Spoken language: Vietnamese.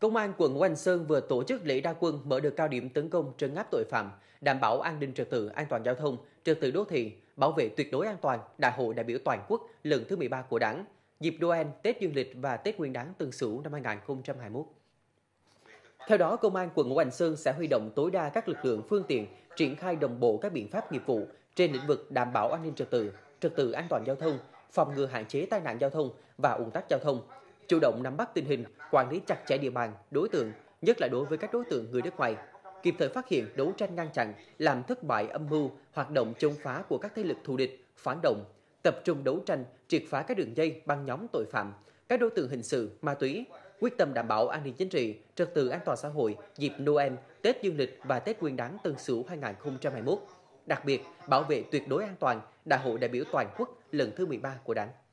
Công an quận ngũ hành Sơn vừa tổ chức lễ ra quân mở đợt cao điểm tấn công trấn áp tội phạm, đảm bảo an ninh trật tự, an toàn giao thông, trật tự đô thị, bảo vệ tuyệt đối an toàn Đại hội đại biểu toàn quốc lần thứ 13 của Đảng, dịp Noel, Tết Dương lịch và Tết Nguyên đán Tân Sửu năm 2021. Theo đó, Công an quận Ngũ Hành Sơn sẽ huy động tối đa các lực lượng phương tiện, triển khai đồng bộ các biện pháp nghiệp vụ trên lĩnh vực đảm bảo an ninh trật tự, trật tự an toàn giao thông, phòng ngừa hạn chế tai nạn giao thông và ủng tắc giao thông, chủ động nắm bắt tình hình, quản lý chặt chẽ địa bàn, đối tượng, nhất là đối với các đối tượng người nước ngoài, kịp thời phát hiện, đấu tranh ngăn chặn, làm thất bại âm mưu, hoạt động chống phá của các thế lực thù địch, phản động, tập trung đấu tranh, triệt phá các đường dây băng nhóm tội phạm, các đối tượng hình sự, ma túy, quyết tâm đảm bảo an ninh chính trị, trật tự an toàn xã hội dịp Noel, Tết Dương lịch và Tết Nguyên đán Tân Sửu 2021. Đặc biệt, bảo vệ tuyệt đối an toàn Đại hội đại biểu toàn quốc lần thứ 13 của Đảng.